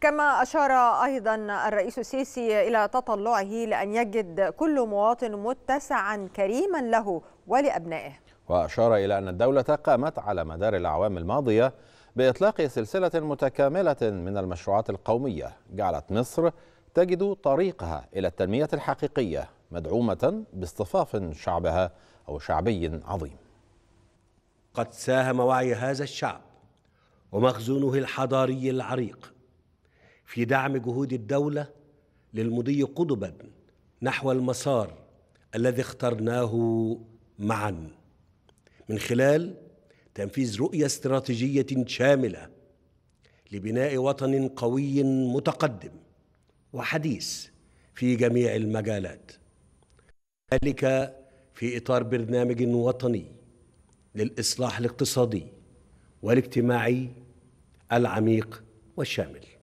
كما أشار أيضا الرئيس السيسي إلى تطلعه لأن يجد كل مواطن متسعا كريما له ولأبنائه وأشار إلى أن الدولة قامت على مدار الأعوام الماضية بإطلاق سلسلة متكاملة من المشروعات القومية جعلت مصر تجد طريقها إلى التنمية الحقيقية مدعومة باصطفاف شعبها أو شعبي عظيم قد ساهم وعي هذا الشعب ومخزونه الحضاري العريق في دعم جهود الدولة للمضي قدما نحو المسار الذي اخترناه معا من خلال تنفيذ رؤية استراتيجية شاملة لبناء وطن قوي متقدم وحديث في جميع المجالات ذلك في إطار برنامج وطني للإصلاح الاقتصادي والاجتماعي العميق والشامل